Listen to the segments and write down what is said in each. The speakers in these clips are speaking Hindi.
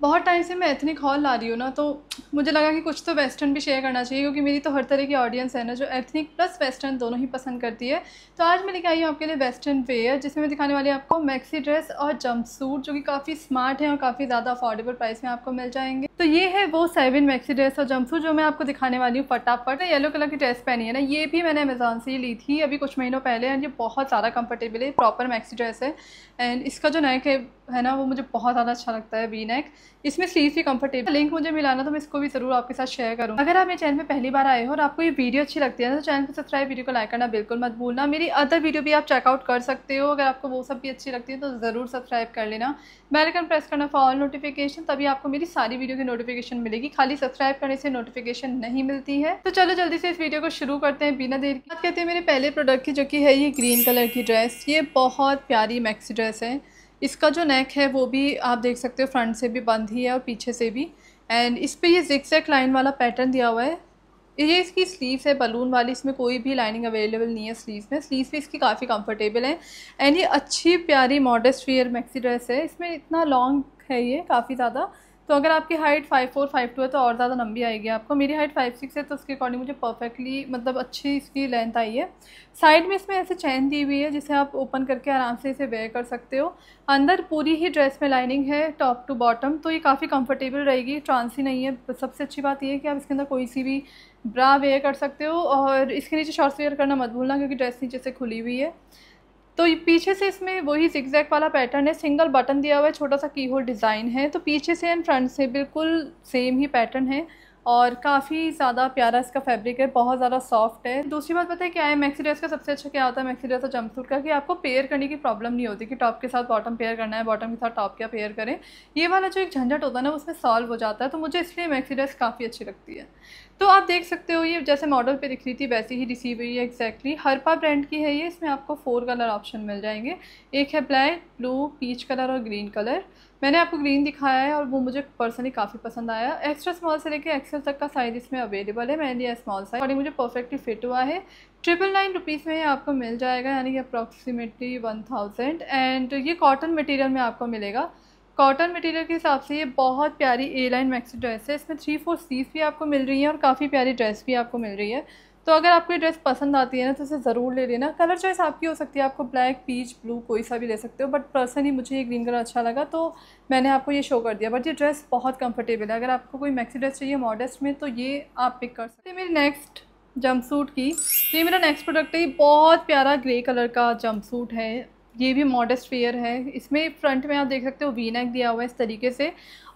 बहुत टाइम से मैं एथनिक हॉल ला रही हूँ ना तो मुझे लगा कि कुछ तो वेस्टर्न भी शेयर करना चाहिए क्योंकि मेरी तो हर तरह की ऑडियंस है ना जो एथनिक प्लस वेस्टर्न दोनों ही पसंद करती है तो आज मैं लेके आई हूँ आपके लिए वेस्टर्न वेयर जिसमें मैं दिखाने वाली आपको मैक्सी ड्रेस और जम्प सूट जो कि काफ़ी स्मार्ट है और काफ़ी ज़्यादा अफोर्डेबल प्राइस में आपको मिल जाएंगे तो ये है वो सेवन मैक्सी ड्रेस और जम्प सूट जो मैं आपको दिखाने वाली हूँ फटाफट येलो कलर की ड्रेस पहनी है ना ये भी मैंने अमेजोन से ही ली थी अभी कुछ महीनों पहले एंड ये बहुत ज़्यादा कंफर्टेबल है प्रॉपर मैक्सी ड्रेस है एंड इसका जो नेक है है ना वो मुझे बहुत ज़्यादा अच्छा लगता है वी नेक इसमें स्लीव भी कंफर्टेबल लिंक मुझे मिलाना तो मैं इसको भी ज़रूर आपके साथ शेयर करूँ अगर आप मेरे चैनल में पहली बार आए हो और आपको ये वीडियो अच्छी लगती है ना तो चैनल को सब्सक्राइब वीडियो को लाइक करना बिल्कुल मत भूलना मेरी अदर वीडियो भी आप चेकआउट कर सकते हो अगर आपको वो सब भी अच्छी लगती है तो ज़रूर सब्सक्राइब कर लेना बेलकन प्रेस करना फॉर नोटिफिकेशन तभी आपको मेरी सारी वीडियो की नोटिफिकेशन मिलेगी खाली सब्सक्राइब करने से नोटिफिकेशन नहीं मिलती है तो चलो जल्दी से इस वीडियो को शुरू करते हैं बिना देर की बात कहते हैं मेरे पहले प्रोडक्ट की जो कि है ये ग्रीन कलर की ड्रेस ये बहुत प्यारी मैक्सी ड्रेस है इसका जो नेक है वो भी आप देख सकते हो फ्रंट से भी बंद ही है और पीछे से भी एंड इस पर ये जिक्सैक लाइन वाला पैटर्न दिया हुआ है ये इसकी स्लीव्स है बलून वाली इसमें कोई भी लाइनिंग अवेलेबल नहीं है स्लीव्स में स्लीव्स भी इसकी काफ़ी कंफर्टेबल है एंड ये अच्छी प्यारी मॉडर्स्ट फियर मैक्सी ड्रेस है इसमें इतना लॉन्ग है ये काफ़ी ज़्यादा तो अगर आपकी height five four five two है तो और ज़्यादा लंबी आएगी आपको मेरी हाइट फाइव सिक्स है तो उसके अकॉर्डिंग मुझे परफेक्टली मतलब अच्छी इसकी लेंथ आई है साइड में इसमें ऐसे चैन दी हुई है जिसे आप ओपन करके आराम से इसे वेयर कर सकते हो अंदर पूरी ही ड्रेस में लाइनिंग है टॉप टू बॉटम तो ये काफ़ी कंफर्टेबल रहेगी ट्रांसी नहीं है सबसे अच्छी बात यह है कि आप इसके अंदर कोई सी भी ब्रा वेयर कर सकते हो और इसके नीचे शॉर्ट्स वेयर करना मत भूलना क्योंकि ड्रेस नीचे से खुली हुई है तो पीछे से इसमें वही जिक्जैक वाला पैटर्न है सिंगल बटन दिया हुआ है छोटा सा की होल डिज़ाइन है तो पीछे से एंड फ्रंट से बिल्कुल सेम ही पैटर्न है और काफ़ी ज़्यादा प्यारा इसका फैब्रिक है बहुत ज़्यादा सॉफ्ट है दूसरी बात पता है क्या है मैक्सी ड्रेस का सबसे अच्छा क्या होता है मैक्सी ड्रेस और जंपसूट का कि आपको पेयर करने की प्रॉब्लम नहीं होती कि टॉप के साथ बॉटम पेयर करना है बॉटम के साथ टॉप क्या पेयर करें ये वाला जो एक झंझट होता है ना उसमें सॉल्व हो जाता है तो मुझे इसलिए मैक्सी ड्रेस काफ़ी अच्छी लगती है तो आप देख सकते हो ये जैसे मॉडल पे दिख रही थी वैसे ही रिसीव हुई है एक्जैक्टली हरपा ब्रांड की है ये इसमें आपको फोर कलर ऑप्शन मिल जाएंगे एक है ब्लैक ब्लू पीच कलर और ग्रीन कलर मैंने आपको ग्रीन दिखाया है और वो मुझे पर्सनली काफ़ी पसंद आया एक्स्ट्रा स्मॉल से लेकर एक्सेल तक का साइज़ इसमें अवेलेबल है मैंने लिया स्मॉल साइज और ये मुझे परफेक्टली फिट हुआ है ट्रिपल नाइन रुपीज़ में आपको मिल जाएगा यानी कि अप्रॉक्सीमेटली वन थाउजेंड एंड ये कॉटन मटेरियल में आपको मिलेगा कॉटन मटेरियल के हिसाब से ये बहुत प्यारी ए लाइन मैक्सी ड्रेस है इसमें थ्री फोर सीज भी आपको मिल रही है और काफ़ी प्यारी ड्रेस भी आपको मिल रही है तो अगर आपको ये ड्रेस पसंद आती है ना तो इसे ज़रूर ले लेना कलर चॉइस आपकी हो सकती है आपको ब्लैक पीच ब्लू कोई सा भी ले सकते हो बट पर्सनली मुझे ये ग्रीन कलर अच्छा लगा तो मैंने आपको ये शो कर दिया बट ये ड्रेस बहुत कंफर्टेबल है अगर आपको कोई मैक्सी ड्रेस चाहिए मॉडस्ट में तो ये आप पिक कर सकते हैं मेरी नेक्स्ट जंप सूट की तो ये मेरा नेक्स्ट प्रोडक्ट है ये बहुत प्यारा ग्रे कलर का जंप सूट है ये भी मॉडस्ट फेयर है इसमें फ्रंट में आप देख सकते हो वी नेक दिया हुआ है इस तरीके से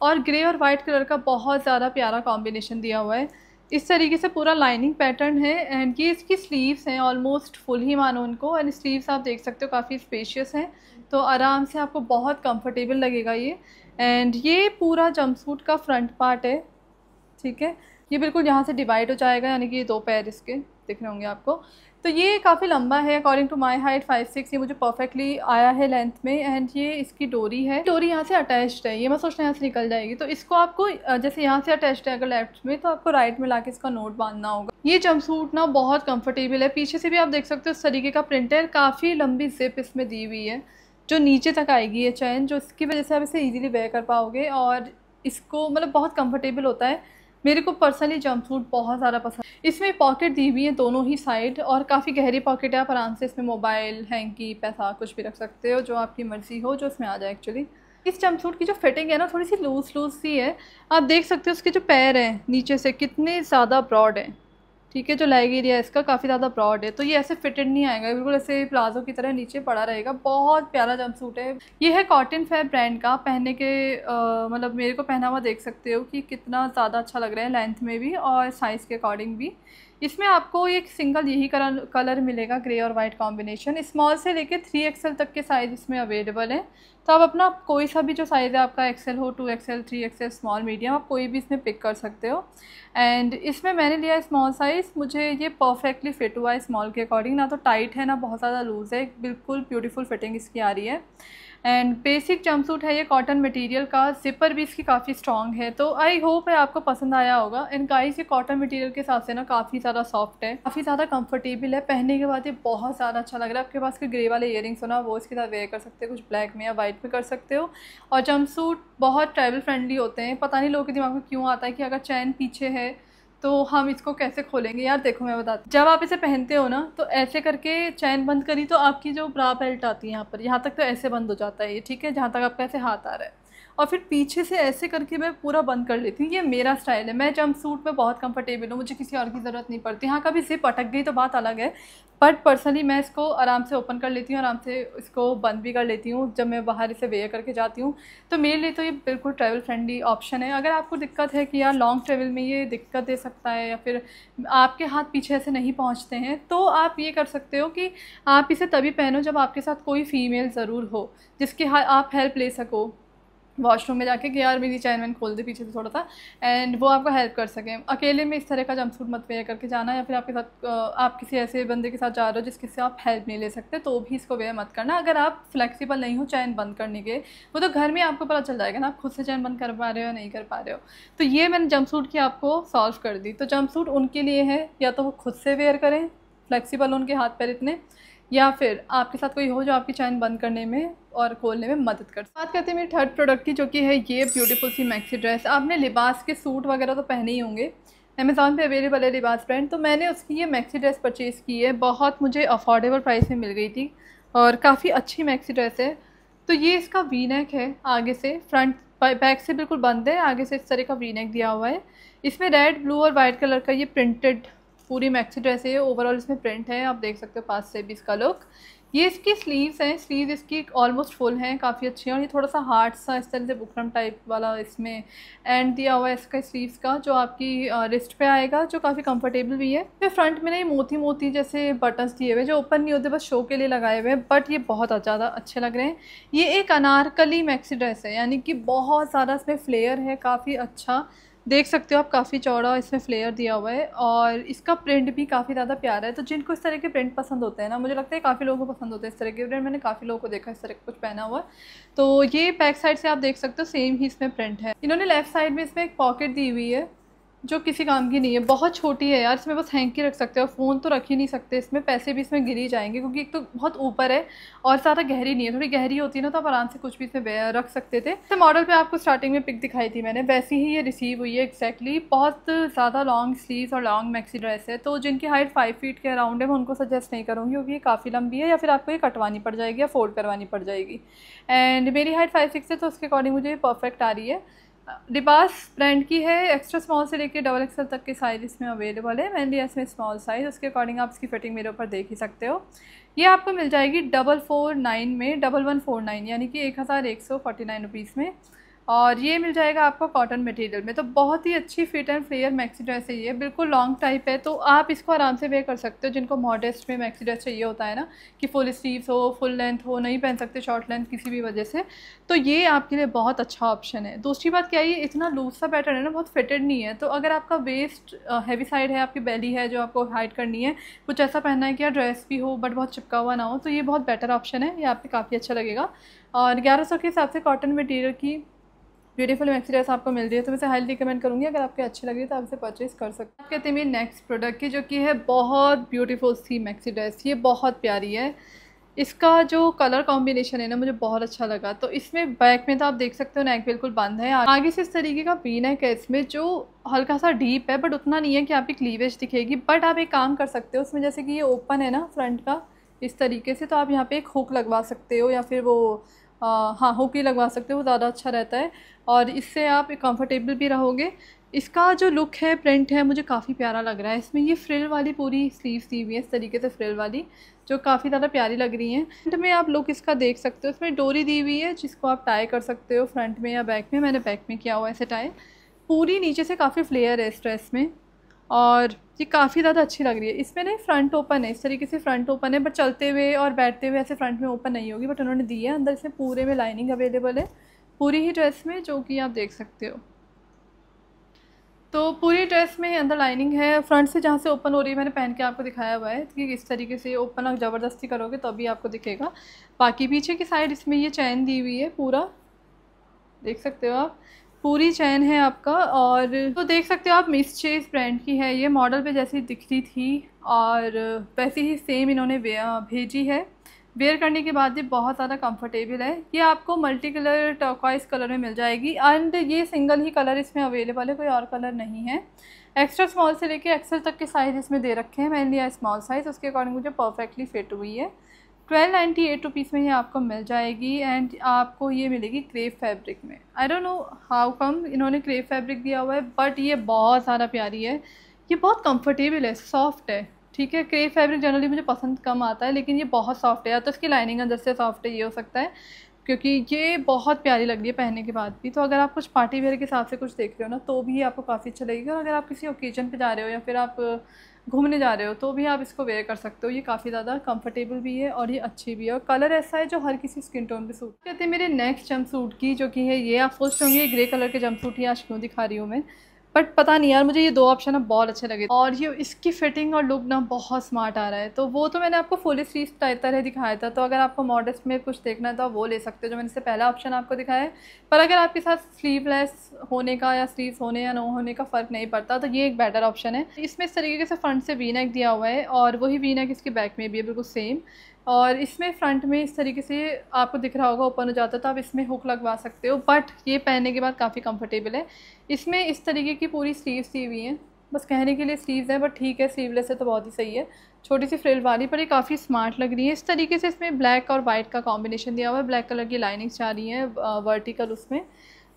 और ग्रे और वाइट कलर का बहुत ज़्यादा प्यारा कॉम्बिनेशन दिया हुआ है इस तरीके से पूरा लाइनिंग पैटर्न है एंड ये इसकी स्लीव्स हैं ऑलमोस्ट फुल ही मानो उनको एंड स्लीव्स आप देख सकते हो काफ़ी स्पेशियस हैं तो आराम से आपको बहुत कंफर्टेबल लगेगा ये एंड ये पूरा जंपसूट का फ्रंट पार्ट है ठीक है ये बिल्कुल यहाँ से डिवाइड हो जाएगा यानी कि ये दो पैर इसके दिख रहे होंगे आपको तो ये काफ़ी लंबा है according to my height five six ये मुझे परफेक्टली आया है लेंथ में एंड ये इसकी डोरी है डोरी यहाँ से अटैच्ड है ये मैं सोचना यहाँ से निकल जाएगी तो इसको आपको जैसे यहाँ से अटैच्ड है अगर लेफ्ट में तो आपको राइट में ला इसका नोट बांधना होगा ये जम्प ना बहुत कंफर्टेबल है पीछे से भी आप देख सकते हो इस तरीके का प्रिंट है काफ़ी लंबी जिप इसमें दी हुई है जो नीचे तक आएगी ये चैन जो इसकी वजह से आप इसे ईजिली वेयर कर पाओगे और इसको मतलब बहुत कंफर्टेबल होता है मेरे को पर्सनली जंप सूट बहुत ज़्यादा पसंद इसमें पॉकेट दी हुई है दोनों ही साइड और काफ़ी गहरी पॉकेट है आप आराम से इसमें मोबाइल हैंकी पैसा कुछ भी रख सकते हो जो आपकी मर्ज़ी हो जो इसमें आ जाए एक्चुअली इस सूट की जो फिटिंग है ना थोड़ी सी लूज लूज सी है आप देख सकते हो उसके जो पैर हैं नीचे से कितने ज़्यादा ब्रॉड हैं ठीक है जो लहग एरिया इसका काफ़ी ज़्यादा ब्रॉड है तो ये ऐसे फिटेड नहीं आएगा बिल्कुल ऐसे प्लाजो की तरह नीचे पड़ा रहेगा बहुत प्यारा जम सूट है ये है कॉटन फैब ब्रांड का पहनने के मतलब मेरे को पहना हुआ देख सकते हो कि कितना ज़्यादा अच्छा लग रहा है लेंथ में भी और साइज़ के अकॉर्डिंग भी इसमें आपको एक सिंगल यही कलर कलर मिलेगा ग्रे और वाइट कॉम्बिनेशन स्मॉल से लेकर थ्री एक्सल तक के साइज़ इसमें अवेलेबल है तो आप अपना कोई सा भी जो साइज़ है आपका एक्सेल हो two XL three XL small medium आप कोई भी इसमें पिक कर सकते हो एंड इसमें मैंने लिया स्मॉल साइज़ मुझे ये परफेक्टली फिट हुआ है स्मॉल के अकॉर्डिंग ना तो टाइट है ना बहुत ज़्यादा लूज़ है बिल्कुल ब्यूटीफुल फिटिंग इसकी आ रही है एंड बेसिक जंपसूट है ये कॉटन मटेरियल का जिपर भी इसकी काफ़ी स्ट्रॉन्ग है तो आई होप है आपको पसंद आया होगा एंड गाइस ये कॉटन मटेरियल के हिसाब से ना काफ़ी ज़्यादा सॉफ्ट है काफ़ी ज़्यादा कंफर्टेबल है पहनने के बाद ये बहुत ज़्यादा अच्छा लग रहा है आपके पास के ग्रे वाले ईयरिंग्स हो ना वो इसके साथ वेयर कर सकते हो कुछ ब्लैक में या वाइट में कर सकते हो और जंपसूट बहुत ट्रैवल फ्रेंडली होते हैं पता नहीं लोगों के दिमाग में क्यों आता है कि अगर चैन पीछे है तो हम इसको कैसे खोलेंगे यार देखो मैं बताती जब आप इसे पहनते हो ना तो ऐसे करके चैन बंद करी तो आपकी जो ब्रा बेल्ट आती है यहाँ पर यहाँ तक तो ऐसे बंद हो जाता है ये ठीक है जहाँ तक आपका ऐसे हाथ आ रहा है और फिर पीछे से ऐसे करके मैं पूरा बंद कर लेती हूँ ये मेरा स्टाइल है मैं जंप सूट में बहुत कंफर्टेबल हूँ मुझे किसी और की ज़रूरत नहीं पड़ती हाँ कभी सिर्फ अटक गई तो बात अलग है बट पर्सनली मैं इसको आराम से ओपन कर लेती हूँ आराम से इसको बंद भी कर लेती हूँ जब मैं बाहर इसे वेयर करके जाती हूँ तो मेरे लिए तो ये बिल्कुल ट्रैवल फ्रेंडली ऑप्शन है अगर आपको दिक्कत है कि यार लॉन्ग ट्रैवल में ये दिक्कत दे सकता है या फिर आपके हाथ पीछे ऐसे नहीं पहुँचते हैं तो आप ये कर सकते हो कि आप इसे तभी पहनो जब आपके साथ कोई फ़ीमेल ज़रूर हो जिसकी आप हेल्प ले सको वॉशरूम में जाके कि यार मेरी चैन वैन खोल दे पीछे से थोड़ा सा एंड वो आपका हेल्प कर सकें अकेले में इस तरह का जंप सूट मत वेयर करके जाना या फिर आपके साथ आप किसी ऐसे बंदे के साथ जा रहे हो जिसके से आप हेल्प नहीं ले सकते तो भी इसको वेयर मत करना अगर आप फ्लेक्सिबल नहीं हो चैन बंद करने के वो तो घर में आपको पता चल जाएगा ना आप खुद से चैन बंद कर पा रहे हो नहीं कर पा रहे हो तो ये मैंने जंप सूट की आपको सॉल्व कर दी तो जंप सूट उनके लिए है या तो वो खुद से वेयर करें फ्लेक्सीबल उनके हाथ पैर इतने या फिर आपके साथ कोई हो जो आपकी चैन बंद करने में और खोलने में मदद कर बात करते हैं मेरे थर्ड प्रोडक्ट की जो कि है ये ब्यूटीफुल सी मैक्सी ड्रेस आपने लिबास के सूट वगैरह तो पहने ही होंगे अमेज़ोन पे अवेलेबल है लिबास ब्रांड तो मैंने उसकी ये मैक्सी ड्रेस परचेज़ की है बहुत मुझे अफोर्डेबल प्राइस में मिल गई थी और काफ़ी अच्छी मैक्सी ड्रेस है तो ये इसका वीनेक है आगे से फ्रंट बैक से बिल्कुल बंद है आगे से इस तरह का वीनेक दिया हुआ है इसमें रेड ब्लू और वाइट कलर का ये प्रिंटेड पूरी मैक्सी ड्रेस है ओवरऑल इसमें प्रिंट है आप देख सकते हो पास से भी इसका लुक ये इसकी स्लीव्स हैं स्लीव इसकी ऑलमोस्ट फुल हैं काफ़ी अच्छी हैं और ये थोड़ा सा हार्ड सा इस तरह से बुकरम टाइप वाला इसमें एंड दिया हुआ है इसका स्लीव्स का जो आपकी रिस्ट पे आएगा जो काफ़ी कंफर्टेबल भी है फिर फ्रंट में नहीं मोती मोती जैसे बटन्स दिए हुए जो ओपन नहीं होते बस शो के लिए लगाए हुए हैं बट ये बहुत ज़्यादा अच्छे लग रहे हैं ये एक अनारकली मैक्सी ड्रेस है यानी कि बहुत ज़्यादा इसमें फ्लेयर है काफ़ी अच्छा देख सकते हो आप काफ़ी चौड़ा इसमें फ्लेयर दिया हुआ है और इसका प्रिंट भी काफ़ी ज़्यादा प्यारा है तो जिनको इस तरह के प्रिंट पसंद होते हैं ना मुझे लगता है काफ़ी लोगों को पसंद होते हैं इस तरह के प्रिंट मैंने काफ़ी लोगों को देखा इस तरह का कुछ पहना हुआ तो ये बैक साइड से आप देख सकते हो सेम ही इसमें प्रिंट है इन्होंने लेफ्ट साइड में इसमें एक पॉकेट दी हुई है जो किसी काम की नहीं है बहुत छोटी है यार इसमें बस हैंग की रख सकते हो फ़ोन तो रख ही नहीं सकते इसमें पैसे भी इसमें गिर ही जाएंगे क्योंकि एक तो बहुत ऊपर है और ज़्यादा गहरी नहीं है थोड़ी गहरी होती है ना तो आप आराम से कुछ भी इसमें रख सकते थे तो मॉडल पे आपको स्टार्टिंग में पिक दिखाई थी मैंने वैसी ही ये रिसीव हुई है एक्जैक्टली बहुत ज़्यादा लॉन्ग स्लीव और लॉन्ग मैक्सी ड्रेस है तो जिनकी हाइट फाइव फीट के अराउंड है मैं उनको सजेस्ट नहीं करूँगी क्योंकि ये काफ़ी लंबी है या फिर आपको ये कटवानी पड़ जाएगी या फोल्ड करवानी पड़ जाएगी एंड मेरी हाइट फाइव सिक्स है तो उसके अकॉर्डिंग मुझे ये परफेक्ट आ रही है डिबास ब्रांड की है एक्स्ट्रा स्मॉल से लेके डबल एक्सल तक के साइज़ इसमें अवेलेबल है मैंने लिया इसमें स्मॉल साइज़ उसके अकॉर्डिंग आप इसकी फिटिंग मेरे ऊपर देख ही सकते हो ये आपको मिल जाएगी डबल फोर नाइन में डबल वन फोर नाइन यानी कि एक हज़ार एक सौ फोर्टी नाइन रुपीज़ में और ये मिल जाएगा आपको कॉटन मटेरियल में तो बहुत ही अच्छी fit and flare maxi dress है ये बिल्कुल लॉन्ग टाइप है तो आप इसको आराम से वेयर कर सकते हो जिनको मॉडेस्ट में मैक्सी ड्रेस चाहिए होता है ना कि फुल स्लीव्स हो फुल लेंथ हो नहीं पहन सकते शॉर्ट लेंथ किसी भी वजह से तो ये आपके लिए बहुत अच्छा ऑप्शन है दूसरी बात क्या ये इतना लूज सा पैटर्न है ना बहुत फिटेड नहीं है तो अगर आपका वेस्ट हैवी साइड है आपकी बेली है जो आपको हाइड करनी है कुछ ऐसा पहनना है कि ड्रेस भी हो बट बहुत चिपका हुआ ना हो तो ये बहुत बेटर ऑप्शन है ये आपके काफ़ी अच्छा लगेगा और ग्यारह सौ के हिसाब से कॉटन मटेरियल की ब्यूटीफुल मैक्सी ड्रेस आपको मिल रही है तो मैं इसे हाईली रिकमेंड करूँगी अगर आपके अच्छी लग रही है तो आप इसे परचेज़ कर सकते हैं आप कहते हैं नेक्स्ट प्रोडक्ट की जो कि है बहुत ब्यूटीफुल सी मैक्सी ड्रेस ये बहुत प्यारी है इसका जो कलर कॉम्बिनेशन है ना मुझे बहुत अच्छा लगा तो इसमें बैक में तो आप देख सकते हो नेक बिल्कुल बंद है आगे से इस तरीके का पीन है है इसमें जो हल्का सा डीप है बट उतना नहीं है कि आपकी क्लीवेज दिखेगी बट आप एक काम कर सकते हो उसमें जैसे कि ये ओपन है ना फ्रंट का इस तरीके से तो आप यहाँ पे एक हुक लगवा सकते हो या फिर वो हाँ हुक लगवा सकते हो ज़्यादा अच्छा रहता है और इससे आप कंफर्टेबल भी रहोगे इसका जो लुक है प्रिंट है मुझे काफ़ी प्यारा लग रहा है इसमें ये फ्रिल वाली पूरी स्लीव दी हुई है इस तरीके से फ्रिल वाली जो काफ़ी ज़्यादा प्यारी लग रही है फ्रंट में आप लुक इसका देख सकते हो इसमें डोरी दी हुई है जिसको आप टाई कर सकते हो फ्रंट में या बैक में मैंने बैक में किया हुआ ऐसे टाई पूरी नीचे से काफ़ी फ्लेयर है इस ड्रेस में और ये काफ़ी ज़्यादा अच्छी लग रही है इसमें ना फ्रंट ओपन है इस तरीके से फ्रंट ओपन है बट चलते हुए और बैठते हुए ऐसे फ्रंट में ओपन नहीं होगी बट उन्होंने दी है अंदर इसमें पूरे में लाइनिंग अवेलेबल है पूरी ही ड्रेस में जो कि आप देख सकते हो तो पूरी ड्रेस में अंदर लाइनिंग है फ्रंट से जहाँ से ओपन हो रही है मैंने पहन के आपको दिखाया हुआ है कि इस तरीके से ओपन आप ज़बरदस्ती करोगे तो अभी आपको दिखेगा बाकी पीछे की साइड इसमें ये चैन दी हुई है पूरा देख सकते हो आप पूरी चैन है आपका और तो देख सकते हो आप मिस चेस ब्रांड की है ये मॉडल पे जैसी दिखती थी और वैसी ही सेम इन्होंने भेजी है वेयर करने के बाद ये बहुत ज़्यादा कंफर्टेबल है ये आपको मल्टी कलर टर्कवाइज कलर में मिल जाएगी एंड ये सिंगल ही कलर इसमें अवेलेबल है कोई और कलर नहीं है एक्स्ट्रा स्मॉल से लेके एक्सल तक के साइज़ इसमें दे रखे हैं मैंने लिया स्मॉल साइज़ उसके अकॉर्डिंग मुझे परफेक्टली फिट हुई है ट्वेल्व नाइन्टी एट रुपीज़ में ये आपको मिल जाएगी एंड आपको ये मिलेगी क्रेप फैब्रिक में I don't know how come इन्होंने क्रेप फैब्रिक दिया हुआ है बट ये बहुत ज़्यादा प्यारी है ये बहुत कंफर्टेबल है सॉफ्ट है ठीक है क्रेप फैब्रिक जनरली मुझे पसंद कम आता है लेकिन ये बहुत सॉफ्ट है या तो इसकी लाइनिंग अंदर से सॉफ्ट है ये हो सकता है क्योंकि ये बहुत प्यारी लग रही है पहनने के बाद भी तो अगर आप कुछ पार्टी वेयर के हिसाब से कुछ देख रहे हो ना तो भी आपको काफ़ी अच्छा लगेगा और अगर आप किसी ओकेजन पे जा रहे हो या फिर आप घूमने जा रहे हो तो भी आप इसको वेयर कर सकते हो ये काफ़ी ज़्यादा कंफर्टेबल भी है और ये अच्छी भी है और कलर ऐसा है जो हर किसी स्किन टोन पे सूट कहते हैं मेरे नेक्स्ट जंप सूट की जो कि है ये आप सोच रहे होंगे ग्रे कलर के जंप सूट ही आज क्यों दिखा रही हूँ मैं बट पता नहीं यार मुझे ये दो ऑप्शन अब बहुत अच्छे लगे और ये इसकी फिटिंग और लुक ना बहुत स्मार्ट आ रहा है तो वो तो मैंने आपको फुल स्लीव तरह दिखाया था तो अगर आपको मॉडल्स में कुछ देखना है तो आप वो ले सकते हो जो मैंने इससे पहला ऑप्शन आपको दिखाया है पर अगर आपके साथ स्लीवलेस होने का या स्लीव होने या नो होने का फ़र्क नहीं पड़ता तो ये एक बेटर ऑप्शन है इसमें इस तरीके से फ्रंट से वीनक दिया हुआ है और वही वीनक इसके बैक में भी है बिल्कुल सेम और इसमें फ्रंट में इस तरीके से आपको दिख रहा होगा ओपन हो जाता है तो आप इसमें हुक लगवा सकते हो बट ये पहनने के बाद काफ़ी कंफर्टेबल है इसमें इस तरीके की पूरी स्लीव सी हुई हैं बस कहने के लिए स्लीव्स हैं बट ठीक है स्लीवलेस है तो बहुत ही सही है छोटी सी फ्रिल वाली पर ये काफ़ी स्मार्ट लग रही है इस तरीके से इसमें ब्लैक और वाइट का कॉम्बिनेशन दिया हुआ है ब्लैक कलर की लाइनिंग्स जा रही हैं वर्टिकल उसमें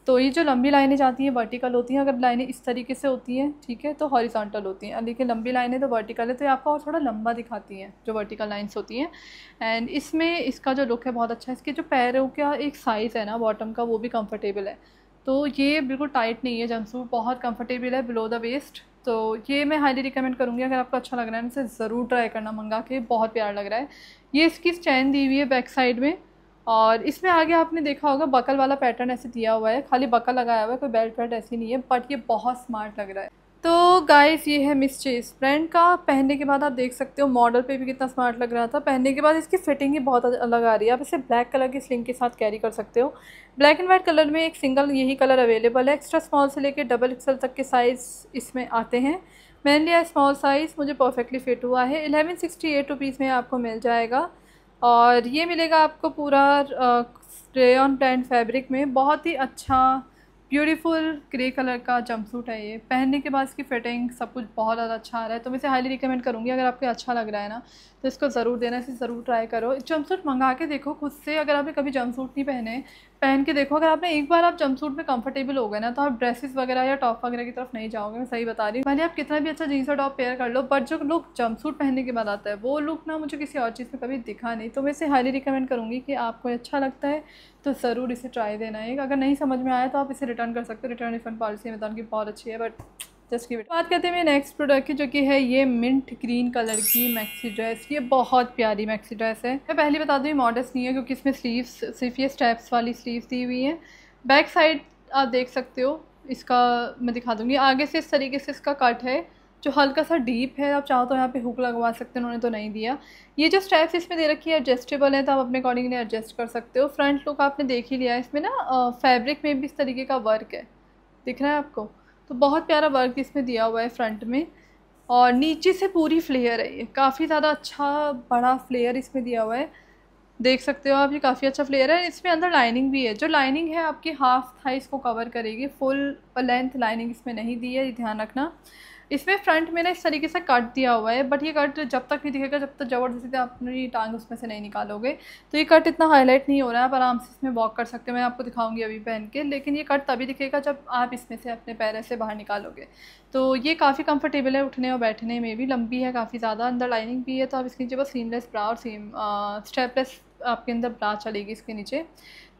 तो ये जो लंबी लाइनें जाती हैं वर्टिकल होती हैं अगर लाइनें इस तरीके से होती हैं ठीक है तो हॉरिजॉन्टल होती हैं लेकिन लंबी लाइनें तो वर्टिकल है तो ये आपको और थोड़ा लंबा दिखाती हैं जो वर्टिकल लाइंस होती हैं एंड इसमें इसका जो लुक है बहुत अच्छा है इसके जो पैरों का एक साइज़ है ना बॉटम का वो भी कम्फर्टेबल है तो ये बिल्कुल टाइट नहीं है जमसू बहुत कम्फ़र्टेबल है बिलो द वेस्ट तो ये मैं हाईली रिकमेंड करूँगी अगर आपको अच्छा लग रहा है इसे ज़रूर ट्राई करना मंगा के बहुत प्यार लग रहा है ये इसकी चैन दी हुई है बैक साइड में और इसमें आगे आपने देखा होगा बकल वाला पैटर्न ऐसे दिया हुआ है खाली बकल लगाया हुआ है कोई बेल्ट वेल्ट ऐसी नहीं है बट ये बहुत स्मार्ट लग रहा है तो गाइस ये है मिस चेस ब्रांड का पहनने के बाद आप देख सकते हो मॉडल पे भी कितना स्मार्ट लग रहा था पहनने के बाद इसकी फिटिंग ही बहुत अलग आ रही है आप इसे ब्लैक कलर की स्लिंग के साथ कैरी कर सकते हो ब्लैक एंड वाइट कलर में एक सिंगल यही कलर अवेलेबल है एक्स्ट्रा स्मॉल से लेकर डबल एक्सल तक के साइज़ इसमें आते हैं मैंने लिया स्मॉल साइज़ मुझे परफेक्टली फिट हुआ है एलेवन सिक्सटी एट रुपीज़ में आपको मिल जाएगा और ये मिलेगा आपको पूरा ऑन ब्रांड फैब्रिक में बहुत ही अच्छा ब्यूटीफुल ग्रे कलर का जंपसूट है ये पहनने के बाद इसकी फिटिंग सब कुछ बहुत ज़्यादा अच्छा आ रहा है तो मैं इसे हाईली रिकमेंड करूँगी अगर आपको अच्छा लग रहा है ना तो इसको ज़रूर देना इसे ज़रूर ट्राई करो जंपसूट मंगा के देखो खुद से अगर आपने कभी जंपसूट नहीं पहने पहन के देखो अगर आपने एक बार आप सूट में कंफर्टेबल हो गए ना तो आप ड्रेसेस वगैरह या टॉप वगैरह की तरफ नहीं जाओगे मैं सही बता रही हूँ पहले आप कितना भी अच्छा जीन्स और टॉप पेयर कर लो बट जो लुक जम सूट पहनने के बाद आता है वो लुक ना मुझे किसी और चीज़ में कभी दिखा नहीं तो मैं इसे हाईली रिकमेंड करूँगी कि आपको अच्छा लगता है तो ज़रूर इसे ट्राई देना है अगर नहीं समझ में आया तो आप इसे रिटर्न कर सकते हो रिटर्न रिफंड पॉलिसी तो की बहुत अच्छी है बट जस्ट की बात करते हैं नेक्स्ट प्रोडक्ट की जो कि है ये मिंट ग्रीन कलर की मैक्सी ड्रेस ये बहुत प्यारी मैक्सी ड्रेस है मैं पहले बता दूँ मॉडर्स नहीं है क्योंकि इसमें स्लीव्स सिर्फ ये स्टेप्स वाली स्लीव्स दी हुई हैं बैक साइड आप देख सकते हो इसका मैं दिखा दूँगी आगे से इस तरीके से इसका कट है जो हल्का सा डीप है आप चाहो तो यहाँ पे हुक लगवा सकते हैं उन्होंने तो नहीं दिया ये जो स्टेप्स इसमें दे रखी है एडजस्टेबल है तो आप अपने अकॉर्डिंगली एडजस्ट कर सकते हो फ्रंट लुक आपने देख ही लिया है इसमें ना फैब्रिक में भी इस तरीके का वर्क है दिख रहा है आपको तो बहुत प्यारा वर्क इसमें दिया हुआ है फ्रंट में और नीचे से पूरी फ्लेयर है ये काफ़ी ज़्यादा अच्छा बड़ा फ्लेयर इसमें दिया हुआ है देख सकते हो आप ये काफ़ी अच्छा फ्लेयर है इसमें अंदर लाइनिंग भी है जो लाइनिंग है आपकी हाफ थाइस को कवर करेगी फुल लेंथ लाइनिंग इसमें नहीं दी है ध्यान रखना इसमें फ्रंट में ना इस तरीके से कट दिया हुआ है बट ये कट जब तक नहीं दिखेगा जब तक ज़बरदस्ती अपनी टांग उसमें से नहीं निकालोगे तो ये कट इतना हाईलाइट नहीं हो रहा है आप आराम से इसमें वॉक कर सकते हो मैं आपको दिखाऊंगी अभी पहन के लेकिन ये कट तभी दिखेगा जब आप इसमें से अपने पैर से बाहर निकालोगे तो ये काफ़ी कम्फर्टेबल है उठने और बैठने में भी लंबी है काफ़ी ज़्यादा अंदर लाइनिंग भी है तो आप इसके नीचे बस सीमलेस ब्रा और सीम स्टेपलेस आपके अंदर ब्रा चलेगी इसके नीचे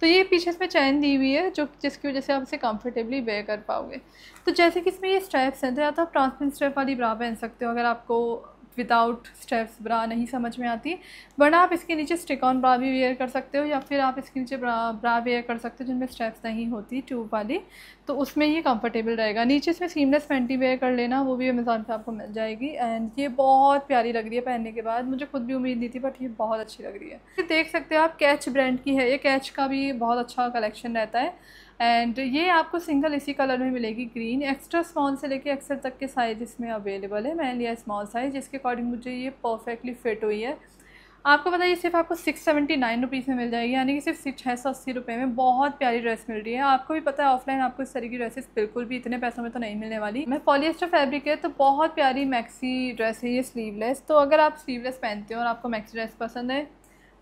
तो ये पीछे इसमें चैन दी हुई है जो जिसकी वजह से आप इसे कंफर्टेबली वेयर कर पाओगे तो जैसे कि इसमें ये स्ट्रैप्स हैं तो या तो आप ट्रांसमिन स्ट्रैप वाली ब्रा पहन सकते हो अगर आपको विदाउट स्टेप्स ब्रा नहीं समझ में आती बट आप इसके नीचे स्टिक ऑन ब्रा भी वेयर कर सकते हो या फिर आप इसके नीचे ब्रा ब्रा वेयर कर सकते हो जिनमें स्टेप्स नहीं होती ट्यूब वाली तो उसमें ये कंफर्टेबल रहेगा नीचे इसमें सीमलेस पेंटी वेयर कर लेना वो भी अमेज़ोन पर आपको मिल जाएगी एंड ये बहुत प्यारी लग रही है पहनने के बाद मुझे खुद भी उम्मीद नहीं थी बट ये बहुत अच्छी लग रही है देख सकते हो आप कैच ब्रांड की है ये कैच का भी बहुत अच्छा कलेक्शन रहता है एंड ये आपको सिंगल इसी कलर में मिलेगी ग्रीन एक्स्ट्रा स्मॉल से लेके एक्सेल तक के साइज़ इसमें अवेलेबल है मैंने लिया स्मॉल साइज़ जिसके अकॉर्डिंग मुझे ये परफेक्टली फिट हुई है आपको पता है ये सिर्फ आपको सिक्स सेवेंटी नाइन रुपीज़ में मिल जाएगी यानी कि सिर्फ छः सौ अस्सी रुपये में बहुत प्यारी ड्रेस मिल रही है आपको भी पता है ऑफलाइन आपको इस तरह की ड्रेसेस बिल्कुल भी इतने पैसों में तो नहीं मिलने वाली मैं पॉलिएस्टर फैब्रिक है तो बहुत प्यारी मैक्सी ड्रेस है ये स्लीवलेस तो अगर आप स्लीवलेस पहनते हो और आपको मैक्सी ड्रेस पसंद है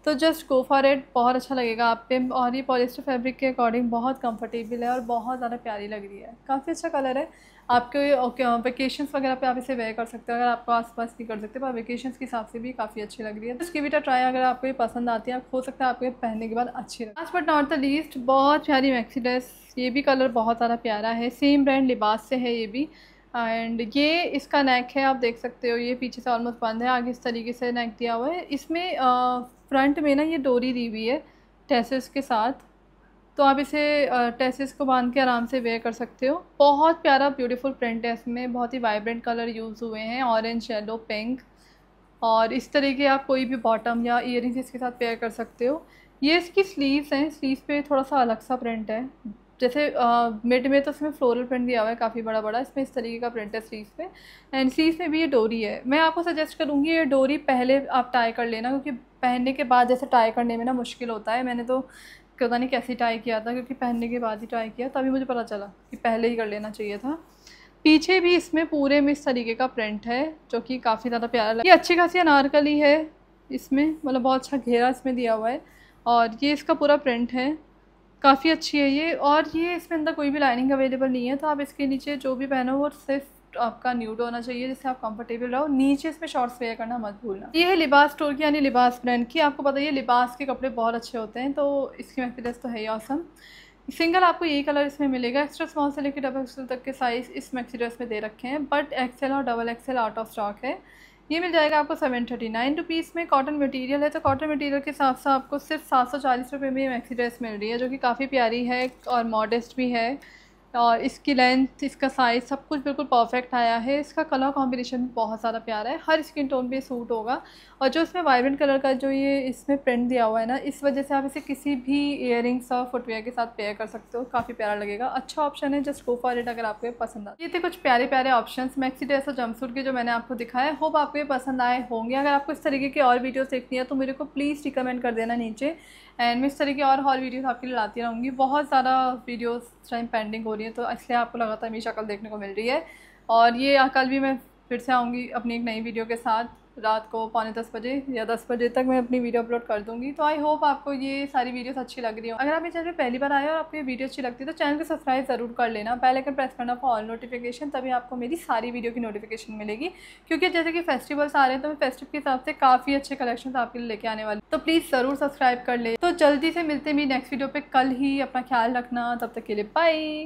तो जस्ट गो फॉर इट बहुत अच्छा लगेगा आप पे और ये पॉलिस्टर फैब्रिक के अकॉर्डिंग बहुत कंफर्टेबल है और बहुत ज़्यादा प्यारी लग रही है काफ़ी अच्छा कलर है आपके वेकेशन वगैरह पे आप इसे वेयर कर सकते हो अगर आपको आसपास नहीं कर सकते पर वेकेशन के हिसाब से भी काफ़ी अच्छी लग रही है उसकी बेटा ट्राई अगर आपको ये पसंद आती है आप हो सकता है आपको पहनने के बाद अच्छी लगे last but not the least बहुत प्यारी मैक्सी ड्रेस ये भी कलर बहुत ज़्यादा प्यारा है सेम ब्रांड लिबास से है ये भी एंड ये इसका नेक है आप देख सकते हो ये पीछे से ऑलमोस्ट बंद है आगे इस तरीके से नेक दिया हुआ है इसमें फ्रंट में ना ये डोरी दी हुई है टेसेस के साथ तो आप इसे टेसिस को बांध के आराम से वेयर कर सकते हो बहुत प्यारा ब्यूटीफुल प्रिंट है इसमें बहुत ही वाइब्रेंट कलर यूज़ हुए हैं ऑरेंज येलो पिंक और इस तरह के आप कोई भी बॉटम या इयर इसके साथ पेयर कर सकते हो ये इसकी स्लीव्स हैं स्लीव पे थोड़ा सा अलग सा प्रिंट है जैसे मिड में तो इसमें फ्लोरल प्रिंट दिया हुआ है काफ़ी बड़ा बड़ा इसमें इस तरीके का प्रिंट है स्लीव पे एंड स्लीव में भी ये डोरी है मैं आपको सजेस्ट करूँगी ये डोरी पहले आप टाई कर लेना क्योंकि पहनने के बाद जैसे टाई करने में ना मुश्किल होता है मैंने तो पता नहीं कैसे टाई किया था क्योंकि पहनने के बाद ही टाई किया तभी मुझे पता चला कि पहले ही कर लेना चाहिए था पीछे भी इसमें पूरे में इस तरीके का प्रिंट है जो कि काफ़ी ज़्यादा प्यारा लगा ये अच्छी खासी अनारकली है इसमें मतलब बहुत अच्छा घेरा इसमें दिया हुआ है और ये इसका पूरा प्रिंट है काफ़ी अच्छी है ये और ये इसमें अंदर कोई भी लाइनिंग अवेलेबल नहीं है तो आप इसके नीचे जो भी पहनो वो सिर्फ आपका न्यूड होना चाहिए जिससे आप कंफर्टेबल रहो नीचे इसमें शॉर्ट्स वेयर करना मत भूलना ये है लिबास स्टोर की यानी लिबास ब्रांड की आपको पता है लिबास के कपड़े बहुत अच्छे होते हैं तो इसकी मैक्टिलस तो है ही औसम सिंगल आपको यही कलर इसमें मिलेगा एक्स्ट्रा स्मॉल से लेकर डबल एक्सएल तक के साइज़ इस मैक्सी ड्रेस में दे रखे हैं बट एक्सेल और double XL out of stock है ये मिल जाएगा आपको सेवन थर्टी नाइन रुपीज़ में कॉटन मटेरियल है तो कॉटन मटेरियल के साथ साथ आपको सिर्फ सात सौ चालीस रुपये में मैक्सी ड्रेस मिल रही है जो कि काफ़ी प्यारी है और मॉडेस्ट भी है और इसकी लेंथ इसका साइज़ सब कुछ बिल्कुल परफेक्ट आया है इसका कलर कॉम्बिनेशन बहुत ज़्यादा प्यारा है हर स्किन टोन पे सूट होगा और जो इसमें वाइब्रेंट कलर का जो ये इसमें प्रिंट दिया हुआ है ना इस वजह से आप इसे किसी भी इयर और फुटवेयर के साथ पेयर कर सकते हो काफ़ी प्यारा लगेगा अच्छा ऑप्शन है जस्ट गो फॉर इट अगर आपको ये पसंद आए ये थे कुछ प्यारे प्यारे ऑप्शन मैक्सी ड्रेस और जमसूट के जो मैंने आपको दिखाया होप आपको ये पसंद आए होंगे अगर आपको इस तरीके की और वीडियोज़ देखनी है तो मेरे को प्लीज़ रिकमेंड कर देना नीचे एंड मैं इस तरह की और और वीडियोस आपके लिए लाती रहूँगी बहुत ज़्यादा वीडियोस टाइम पेंडिंग हो रही है तो इसलिए आपको लगातार मेरी शक्ल देखने को मिल रही है और ये कल भी मैं फिर से आऊँगी अपनी एक नई वीडियो के साथ रात को पौने दस बजे या दस बजे तक मैं अपनी वीडियो अपलोड कर दूँगी तो आई होप आपको ये सारी वीडियोस अच्छी लग रही हो अगर आप मेरे चैनल पर पहली बार आए और आपको ये वीडियो अच्छी लगती है तो चैनल को सब्सक्राइब ज़रूर कर लेना पहले अगर प्रेस करना फॉर ऑल नोटिफिकेशन तभी आपको मेरी सारी वीडियो की नोटिफिकेशन मिलेगी क्योंकि जैसे कि फेस्टिवल्स आ रहे हैं तो मैं फेस्टिव के हिसाब से काफ़ी अच्छे कलेक्शन आपके लिए लेके आने वाले तो प्लीज़ ज़रूर सब्सक्राइब कर ले तो जल्दी से मिलते मेरी नेक्स्ट वीडियो पर कल ही अपना ख्याल रखना तब तक के लिए बाई